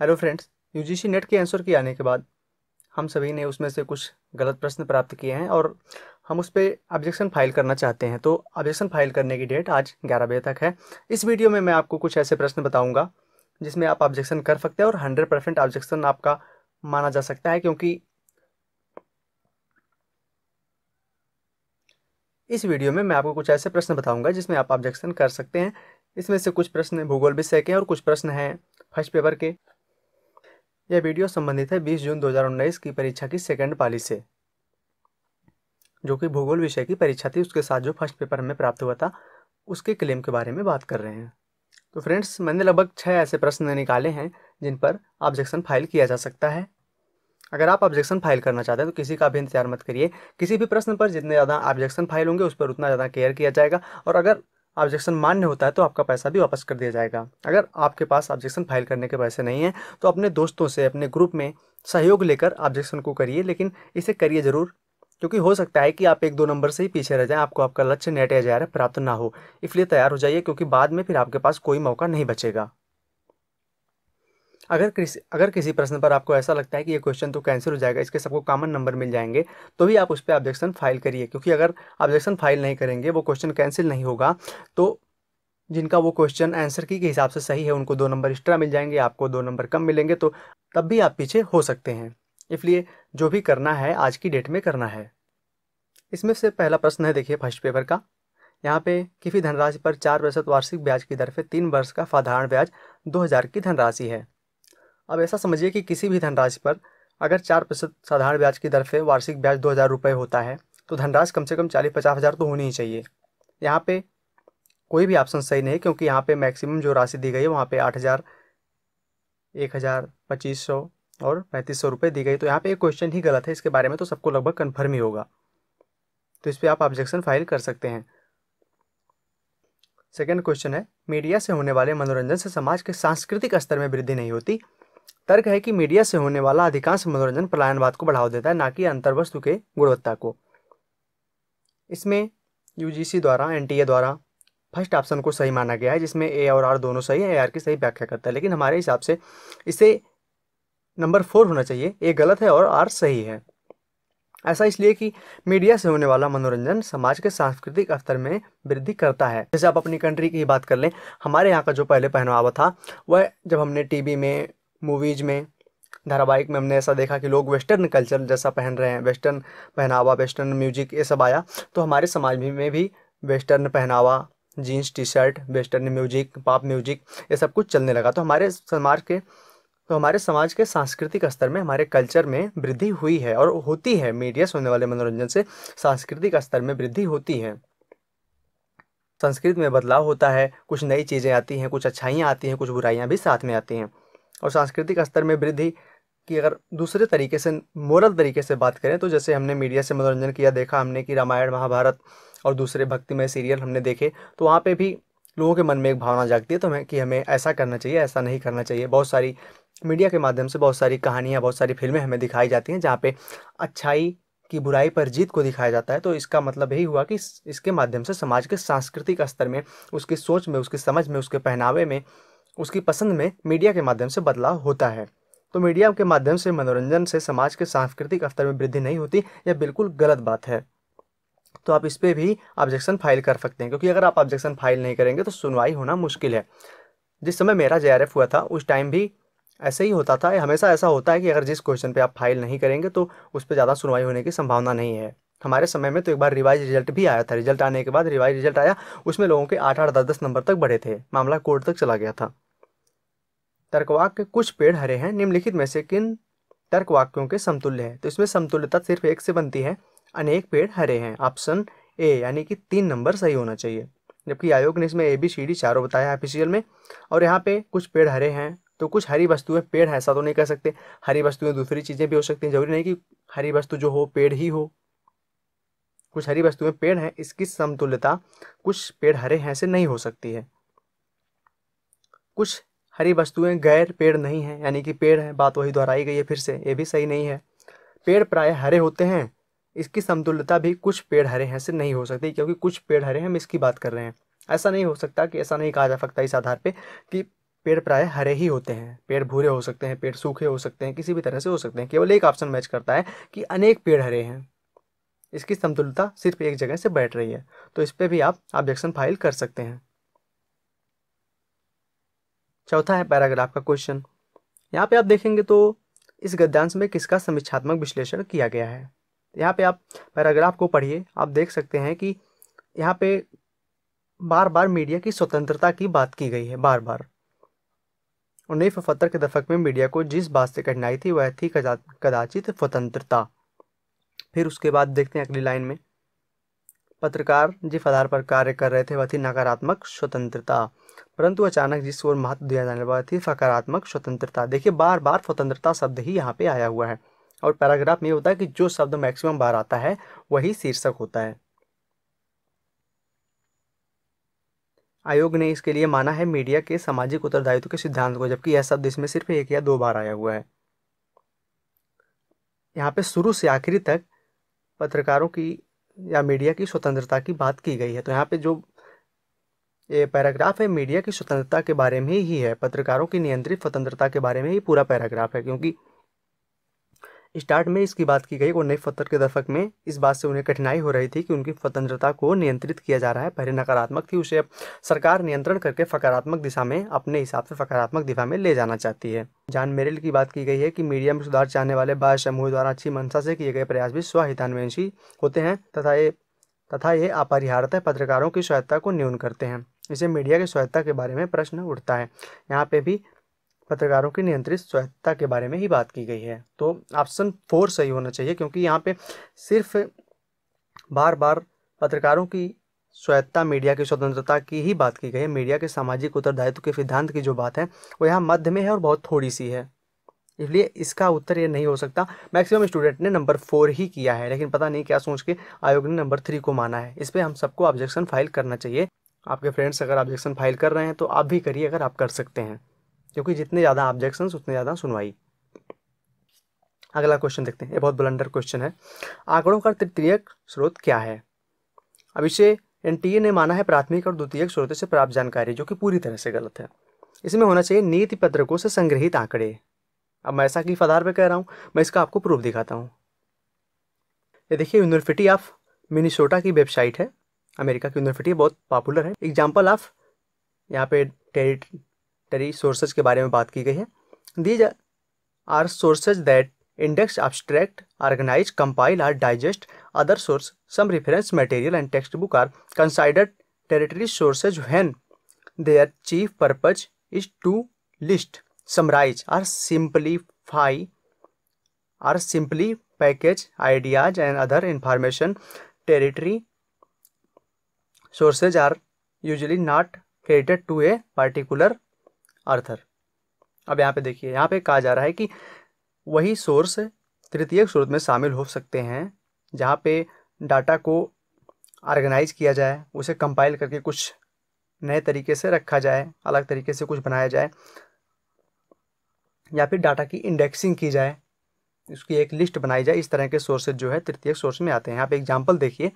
hello friends UGC NET के answer के आने के बाद हम सभी ने उसमें से कुछ गलत प्रश्न प्राप्त किए हैं और हम उस पर ऑब्जेक्शन फाइल करना चाहते हैं तो ऑब्जेक्शन फाइल करने की डेट आज ग्यारह बजे तक है इस वीडियो में मैं आपको कुछ ऐसे प्रश्न बताऊँगा जिसमें आप ऑब्जेक्शन कर सकते हैं और हंड्रेड परसेंट ऑब्जेक्शन आपका माना जा सकता है क्योंकि इस वीडियो में मैं आपको कुछ ऐसे प्रश्न बताऊंगा जिसमें आप ऑब्जेक्शन कर सकते हैं इसमें से कुछ प्रश्न भूगोल विषय के हैं और कुछ प्रश्न हैं फर्स्ट पेपर के यह वीडियो संबंधित है 20 जून 2019 की परीक्षा की सेकेंड पाली से जो कि भूगोल विषय की परीक्षा थी उसके साथ जो फर्स्ट पेपर हमें प्राप्त हुआ था उसके क्लेम के बारे में बात कर रहे हैं तो फ्रेंड्स मैंने लगभग छः ऐसे प्रश्न निकाले हैं जिन पर ऑब्जेक्शन फाइल किया जा सकता है अगर आप ऑब्जेक्शन फाइल करना चाहते हैं तो किसी का भी इंतजार मत करिए किसी भी प्रश्न पर जितने ज़्यादा ऑब्जेक्शन फाइल होंगे उस पर उतना ज़्यादा केयर किया जाएगा और अगर ऑब्जेक्शन मान्य होता है तो आपका पैसा भी वापस कर दिया जाएगा अगर आपके पास ऑब्जेक्शन फाइल करने के पैसे नहीं हैं तो अपने दोस्तों से अपने ग्रुप में सहयोग लेकर ऑब्जेक्शन को करिए लेकिन इसे करिए ज़रूर क्योंकि हो सकता है कि आप एक दो नंबर से ही पीछे रह जाएं आपको आपका लक्ष्य नेट या प्राप्त ना हो इसलिए तैयार हो जाइए क्योंकि बाद में फिर आपके पास कोई मौका नहीं बचेगा अगर किसी अगर किसी प्रश्न पर आपको ऐसा लगता है कि ये क्वेश्चन तो कैंसिल हो जाएगा इसके सबको कॉमन नंबर मिल जाएंगे तो भी आप उस पर ऑब्जेक्शन फाइल करिए क्योंकि अगर ऑब्जेक्शन फाइल नहीं करेंगे वो क्वेश्चन कैंसिल नहीं होगा तो जिनका वो क्वेश्चन आंसर की के हिसाब से सही है उनको दो नंबर एक्स्ट्रा मिल जाएंगे आपको दो नंबर कम मिलेंगे तो तब भी आप पीछे हो सकते हैं इसलिए जो भी करना है आज की डेट में करना है इसमें से पहला प्रश्न है देखिए फर्स्ट पेपर का यहाँ पे किसी धनराशि पर चार प्रतिशत वार्षिक ब्याज की दर पर तीन वर्ष का साधारण ब्याज दो हज़ार की धनराशि है अब ऐसा समझिए कि किसी भी धनराशि पर अगर चार प्रतिशत साधारण ब्याज की दर से वार्षिक ब्याज दो हज़ार रुपये होता है तो धनराशि कम से कम चालीस पचास हज़ार तो होनी ही चाहिए यहाँ पे कोई भी ऑप्शन सही नहीं क्योंकि यहाँ पे मैक्सिमम जो राशि दी गई है वहाँ पे आठ हज़ार एक हज़ार पच्चीस सौ और पैंतीस सौ रुपये दी गई तो यहाँ पे एक क्वेश्चन ही गलत है इसके बारे में तो सबको लगभग कन्फर्म ही होगा तो इस पर आप ऑब्जेक्शन फाइल कर सकते हैं सेकेंड क्वेश्चन है मीडिया से होने वाले मनोरंजन से समाज के सांस्कृतिक स्तर में वृद्धि नहीं होती तर्क है कि मीडिया से होने वाला अधिकांश मनोरंजन पलायनवाद को बढ़ावा देता है ना कि अंतर्वस्तु के गुणवत्ता को इसमें यूजीसी द्वारा एनटीए द्वारा फर्स्ट ऑप्शन को सही माना गया है जिसमें ए और आर दोनों सही है ए आर की सही व्याख्या करता है लेकिन हमारे हिसाब से इसे नंबर फोर होना चाहिए ए गलत है और आर सही है ऐसा इसलिए कि मीडिया से होने वाला मनोरंजन समाज के सांस्कृतिक स्तर में वृद्धि करता है जैसे आप अपनी कंट्री की बात कर लें हमारे यहाँ का जो पहले पहनावा था वह जब हमने टीवी में मूवीज़ में धारावाहिक में हमने ऐसा देखा कि लोग वेस्टर्न कल्चर जैसा पहन रहे हैं वेस्टर्न पहनावा वेस्टर्न म्यूजिक ये सब आया तो हमारे समाज में भी वेस्टर्न पहनावा jeans T shirt western music pop music ये सब कुछ चलने लगा तो हमारे समाज के तो हमारे समाज के सांस्कृतिक स्तर में हमारे कल्चर में वृद्धि हुई है और होती है मीडिया से होने वाले मनोरंजन से सांस्कृतिक स्तर में वृद्धि होती है संस्कृत में बदलाव होता है कुछ नई चीज़ें आती हैं कुछ अच्छाइयाँ आती हैं कुछ बुराइयाँ भी साथ में आती हैं और सांस्कृतिक स्तर में वृद्धि की अगर दूसरे तरीके से मोरल तरीके से बात करें तो जैसे हमने मीडिया से मनोरंजन किया देखा हमने कि रामायण महाभारत और दूसरे भक्तिमय सीरियल हमने देखे तो वहाँ पे भी लोगों के मन में एक भावना जागती है तो हमें कि हमें ऐसा करना चाहिए ऐसा नहीं करना चाहिए बहुत सारी मीडिया के माध्यम से बहुत सारी कहानियाँ बहुत सारी फिल्में हमें दिखाई जाती हैं जहाँ पर अच्छाई की बुराई पर जीत को दिखाया जाता है तो इसका मतलब यही हुआ कि इसके माध्यम से समाज के सांस्कृतिक स्तर में उसकी सोच में उसकी समझ में उसके पहनावे में उसकी पसंद में मीडिया के माध्यम से बदलाव होता है तो मीडिया के माध्यम से मनोरंजन से समाज के सांस्कृतिक स्तर में वृद्धि नहीं होती यह बिल्कुल गलत बात है तो आप इस पर भी ऑब्जेक्शन फाइल कर सकते हैं क्योंकि अगर आप ऑब्जेक्शन फाइल नहीं करेंगे तो सुनवाई होना मुश्किल है जिस समय मेरा जे हुआ था उस टाइम भी ऐसे ही होता था हमेशा ऐसा होता है कि अगर जिस क्वेश्चन पे आप फाइल नहीं करेंगे तो उस पर ज़्यादा सुनवाई होने की संभावना नहीं है हमारे समय में तो एक बार रिवाइज रिजल्ट भी आया था रिजल्ट आने के बाद रिवाइज रिजल्ट आया उसमें लोगों के आठ आठ दस दस नंबर तक बढ़े थे मामला कोर्ट तक चला गया था तर्कवाक्य कुछ पेड़ हरे हैं निम्नलिखित में से किन तर्कवाक्यों के समतुल्य है तो इसमें समतुल्यता सिर्फ एक से बनती है अनेक पेड़ हरे हैं ऑप्शन ए यानी कि तीन नंबर सही होना चाहिए जबकि आयोग ने इसमें ए बी सी डी चारों बताया है ऑफिशियल में और यहाँ पे कुछ पेड़ हरे हैं तो कुछ हरी वस्तुएं पेड़ है ऐसा तो नहीं कह सकते हरी वस्तुएं दूसरी चीज़ें भी हो सकती हैं जरूरी नहीं कि हरी वस्तु जो हो पेड़ ही हो कुछ हरी वस्तुएं पेड़ हैं इसकी समतुल्यता कुछ पेड़ हरे हैं से नहीं हो सकती है कुछ हरी वस्तुएं गैर पेड़ नहीं हैं यानी कि पेड़ हैं बात वही दोहराई गई है फिर से ये भी सही नहीं है पेड़ प्राय हरे होते हैं इसकी समतुल्यता भी कुछ पेड़ हरे हैं से नहीं हो सकती क्योंकि कुछ पेड़ हरे हैं हम इसकी बात कर रहे हैं ऐसा नहीं हो सकता कि ऐसा नहीं कहा जा सकता इस आधार पर कि पेड़ प्राय हरे ही होते हैं पेड़ भूरे हो सकते हैं पेड़ सूखे हो सकते हैं किसी भी तरह से हो सकते हैं केवल एक ऑप्शन मैच करता है कि अनेक पेड़ हरे हैं इसकी समतुलता सिर्फ एक जगह से बैठ रही है तो इस पर भी आप ऑब्जेक्शन फाइल कर सकते हैं चौथा है पैराग्राफ का क्वेश्चन यहाँ पे आप देखेंगे तो इस गद्यांश में किसका समीक्षात्मक विश्लेषण किया गया है यहाँ पे आप पैराग्राफ को पढ़िए आप देख सकते हैं कि यहाँ पे बार बार मीडिया की स्वतंत्रता की बात की गई है बार बार उन्नीस सौ के दशक में मीडिया को जिस बात से कठिनाई थी वह थी कदाचित स्वतंत्रता फिर उसके बाद देखते हैं अगली लाइन में पत्रकार जिस आधार पर कार्य कर रहे थे वह थी नकारात्मक स्वतंत्रता परंतु अचानक जिस ओर महत्व दिया जाने वाला थी सकारात्मक स्वतंत्रता देखिए बार बार स्वतंत्रता शब्द ही यहाँ पे आया हुआ है और पैराग्राफ में होता है कि जो शब्द मैक्सिमम बार आता है वही शीर्षक होता है आयोग ने इसके लिए माना है मीडिया के सामाजिक उत्तरदायित्व के सिद्धांत को जबकि यह शब्द इसमें सिर्फ एक या दो बार आया हुआ है यहाँ पे शुरू से आखिरी तक पत्रकारों की या मीडिया की स्वतंत्रता की बात की गई है तो यहाँ पे जो ये पैराग्राफ है मीडिया की स्वतंत्रता के बारे में ही है पत्रकारों की नियंत्रित स्वतंत्रता के बारे में ही पूरा पैराग्राफ है क्योंकि स्टार्ट में इसकी बात की गई उन्नीस सत्तर के दशक में इस बात से उन्हें कठिनाई हो रही थी कि उनकी स्वतंत्रता को नियंत्रित किया जा रहा है पहले नकारात्मक थी उसे अब सरकार नियंत्रण करके सकारात्मक दिशा में अपने हिसाब से सकारात्मक दिशा में ले जाना चाहती है जान मेरिल की बात की गई है कि मीडिया में सुधार चाहने वाले बाल समूह द्वारा अच्छी मंशा से किए गए प्रयास भी स्वहितान्वेषी होते हैं तथा ये तथा ये अपरिहार्यतः पत्रकारों की सहायता को न्यून करते हैं इसे मीडिया की स्वायत्ता के बारे में प्रश्न उठता है यहाँ पे भी पत्रकारों की नियंत्रित स्वायत्ता के बारे में ही बात की गई है तो ऑप्शन फोर सही होना चाहिए क्योंकि यहाँ पे सिर्फ बार बार पत्रकारों की स्वायत्ता मीडिया की स्वतंत्रता की ही बात की गई है मीडिया के सामाजिक उत्तरदायित्व के सिद्धांत की जो बात है वो यहाँ मध्य में है और बहुत थोड़ी सी है इसलिए इसका उत्तर ये नहीं हो सकता मैक्सिमम स्टूडेंट ने नंबर फोर ही किया है लेकिन पता नहीं क्या सोच के आयोग ने नंबर थ्री को माना है इस पर हम सबको ऑब्जेक्शन फाइल करना चाहिए आपके फ्रेंड्स अगर ऑब्जेक्शन फाइल कर रहे हैं तो आप भी करिए अगर आप कर सकते हैं क्योंकि जितने ज़्यादा ऑब्जेक्शन उतने ज़्यादा सुनवाई अगला क्वेश्चन देखते हैं ये बहुत बुलंडर क्वेश्चन है आंकड़ों का तृतीय स्रोत क्या है अब इसे एन ने माना है प्राथमिक और द्वितीयक स्रोतों से प्राप्त जानकारी जो कि पूरी तरह से गलत है इसमें होना चाहिए नीति पत्रकों से संग्रहित आंकड़े अब मैं ऐसा किस आधार पर कह रहा हूँ मैं इसका आपको प्रूफ दिखाता हूँ ये देखिए यूनिवर्सिटी ऑफ मिनिसोटा की वेबसाइट है अमेरिका की यूनिवर्सिटी बहुत पॉपुलर है एग्जाम्पल ऑफ यहाँ पे टेरिटरी सोर्सेज के बारे में बात की गई है these are sources that index abstract organise compile or digest other source some reference material and text book are considered tertiary sources when their chief purpose is to list summarise or simplify or simply package ideas and other information tertiary sources are usually not credited to a particular author अब यहाँ पे देखिए यहाँ पे कहा जा रहा है कि वही सोर्स तृतीय स्रोत में शामिल हो सकते हैं जहाँ पे डाटा को ऑर्गेनाइज किया जाए उसे कंपाइल करके कुछ नए तरीके से रखा जाए अलग तरीके से कुछ बनाया जाए या फिर डाटा की इंडेक्सिंग की जाए उसकी एक लिस्ट बनाई जाए इस तरह के सोर्सेज जो है तृतीय सोर्स में आते हैं यहाँ पे एग्जाम्पल देखिए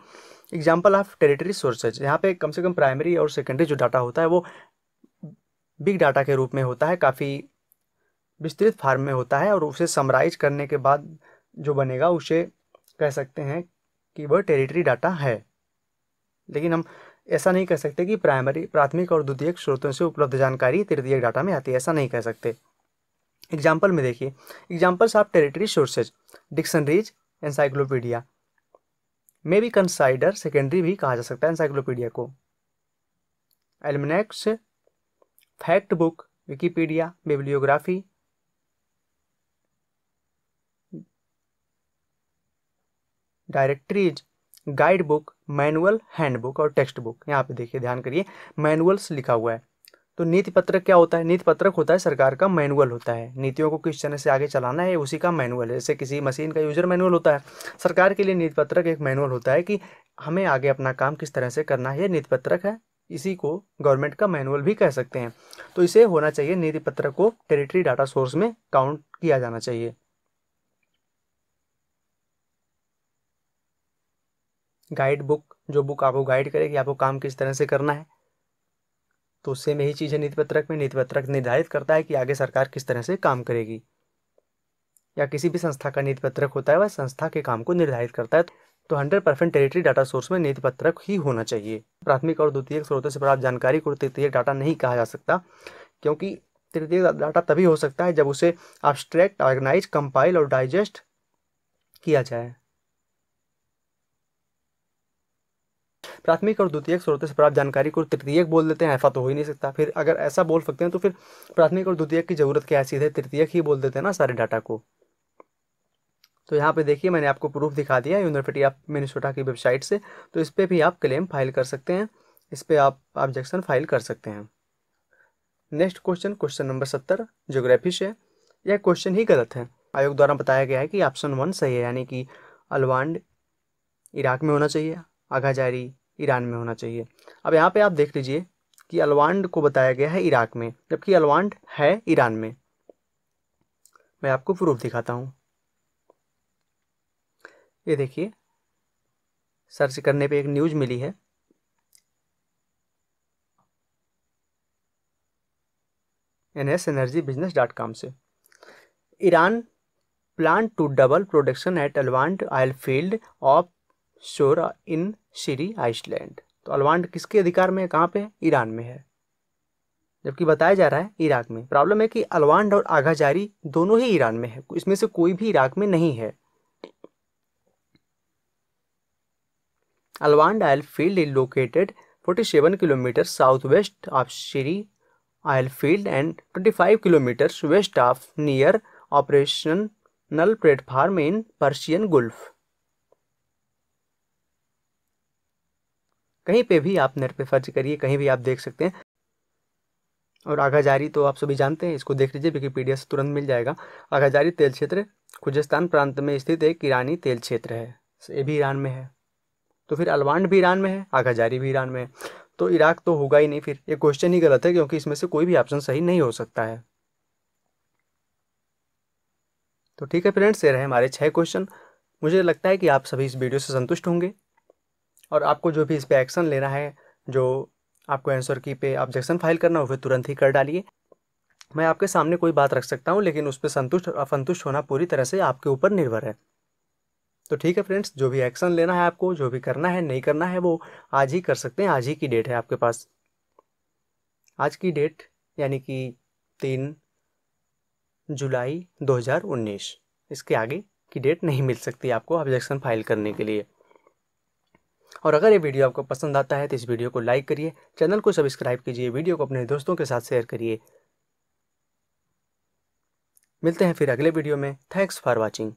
एग्जाम्पल ऑफ टेरिटरी सोर्सेज यहाँ पे कम से कम प्राइमरी और सेकेंडरी जो डाटा होता है वो बिग डाटा के रूप में होता है काफ़ी विस्तृत फार्म में होता है और उसे समराइज करने के बाद जो बनेगा उसे कह सकते हैं कि वह टेरिटरी डाटा है लेकिन हम ऐसा नहीं कह सकते कि प्राइमरी प्राथमिक और द्वितीयक स्रोतों से उपलब्ध जानकारी तृतीयक डाटा में आती है ऐसा नहीं कह सकते एग्जाम्पल में देखिए examples of tertiary sources dictionaries encyclopedia may be consider secondary भी कहा जा सकता है एनसाइक्लोपीडिया को almanacs fact book Wikipedia bibliography directories guide book manual hand book और टेक्स्ट बुक यहाँ पे देखिए ध्यान करिए मैनुअल्स लिखा हुआ है तो नीति पत्रक क्या होता है नीति पत्रक होता है सरकार का मैनुअल होता है नीतियों को किस तरह से आगे चलाना है उसी का मैनुअल है जैसे किसी मशीन का यूजर मैनुअल होता है सरकार के लिए नीति पत्रक एक मैनुअल होता है कि हमें आगे अपना काम किस तरह से करना है ये नीति पत्रक है इसी को गवर्नमेंट का मैनुअल भी कह सकते हैं तो इसे होना चाहिए नीति पत्रक को टेरिटरी डाटा सोर्स में काउंट किया जाना चाहिए गाइड बुक जो बुक आपको गाइड करेगी आपको काम किस तरह से करना है तो सेम यही चीज़ है नीति पत्रक में नीति पत्रक निर्धारित करता है कि आगे सरकार किस तरह से काम करेगी या किसी भी संस्था का नीति पत्रक होता है वह संस्था के काम को निर्धारित करता है तो hundred percent tertiary data source में नीति पत्रक ही होना चाहिए प्राथमिक और द्वितीय स्रोतों से प्राप्त जानकारी को तृतीय डाटा नहीं कहा जा सकता क्योंकि तृतीय डाटा तभी हो सकता है जब उसे abstract, ऑर्गेनाइज कंपाइल और डाइजेस्ट किया जाए प्राथमिक और द्वितीयक स्रोतों से प्राप्त जानकारी को तृतीयक बोल देते हैं ऐसा तो हो ही नहीं सकता फिर अगर ऐसा बोल सकते हैं तो फिर प्राथमिक और द्वितीयक की जरूरत क्या है सीधे तृतीयक ही बोल देते हैं ना सारे डाटा को तो यहाँ पे देखिए मैंने आपको प्रूफ दिखा दिया यूनिवर्सिटी ऑफ मिनिसोटा की वेबसाइट से तो इस पर भी आप क्लेम फाइल कर सकते हैं इस पर आप ऑब्जेक्शन फाइल कर सकते हैं नेक्स्ट क्वेश्चन क्वेश्चन नंबर सत्तर जोग्राफी से यह क्वेश्चन ही गलत है आयोग द्वारा बताया गया है कि ऑप्शन वन सही है यानी कि अलवांड इराक में होना चाहिए आगाजारी ईरान में होना चाहिए अब यहाँ पे आप देख लीजिए कि अलवांड को बताया गया है इराक में जबकि अलवांड है ईरान में मैं आपको प्रूफ दिखाता हूँ ये देखिए सर्च करने पे एक न्यूज़ मिली है N S energy business dot com से Iran plan to double production at Alvand oil field of Shora in Sirri island तो अलवांड किसके अधिकार में है कहाँ पे ईरान में है जबकि बताया जा रहा है इराक में प्रॉब्लम है कि अलवांड और आघाजारी दोनों ही ईरान में है इसमें से कोई भी इराक में नहीं है Alvand oil field is located 47 kilometre south west of Sirri oil field and 25 kilometre west of near operational platform in Persian Gulf कहीं पे भी आप नेट पे सर्च करिए कहीं भी आप देख सकते हैं और जारी तो आप सभी जानते हैं इसको देख लीजिए विकीपीडिया से तुरंत मिल जाएगा जारी तेल क्षेत्र खुजस्तान प्रांत में स्थित एक ईरानी तेल क्षेत्र है ये भी ईरान में है तो फिर अलवांड भी ईरान में है जारी भी ईरान में है तो इराक तो होगा ही नहीं फिर ये क्वेश्चन ही गलत है क्योंकि इसमें से कोई भी ऑप्शन सही नहीं हो सकता है तो ठीक है फ्रेंड्स ये रहे हमारे छः क्वेश्चन मुझे लगता है कि आप सभी इस वीडियो से संतुष्ट होंगे और आपको जो भी इस पर एक्शन लेना है जो आपको आंसर की पे ऑब्जेक्शन फाइल करना हो फिर तुरंत ही कर डालिए मैं आपके सामने कोई बात रख सकता हूँ लेकिन उस पर संतुष्ट और असंतुष्ट होना पूरी तरह से आपके ऊपर निर्भर है तो ठीक है फ्रेंड्स जो भी एक्शन लेना है आपको जो भी करना है नहीं करना है वो आज ही कर सकते हैं आज ही की डेट है आपके पास आज की डेट यानी कि तीन जुलाई 2019 इसके आगे की डेट नहीं मिल सकती आपको ऑब्जेक्शन फाइल करने के लिए और अगर ये वीडियो आपको पसंद आता है तो इस वीडियो को लाइक करिए चैनल को सब्सक्राइब कीजिए वीडियो को अपने दोस्तों के साथ शेयर करिए मिलते हैं फिर अगले वीडियो में थैंक्स फॉर वॉचिंग